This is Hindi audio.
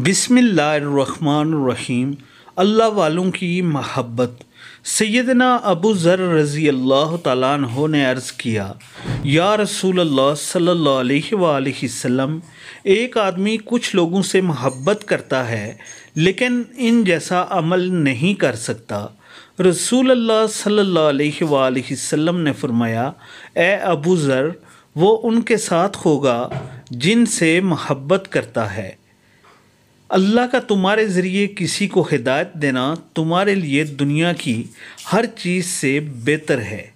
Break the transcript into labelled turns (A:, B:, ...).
A: बिसमीम अल्लाह वालों की महब्बत सैदना अबू ज़र रज़ी अल्लाह तु ने अर्ज़ किया या रसूल अल्लाह एक आदमी कुछ लोगों से महब्बत करता है लेकिन इन जैसा अमल नहीं कर सकता रसूल अल्लाह सल्लल्लाहु ने फरमाया अबू ज़र वो उनके साथ होगा जिनसे महब्बत करता है اللہ کا تمہارے ذریعے کسی کو ہدایت دینا تمہارے لیے دنیا کی ہر چیز سے بہتر ہے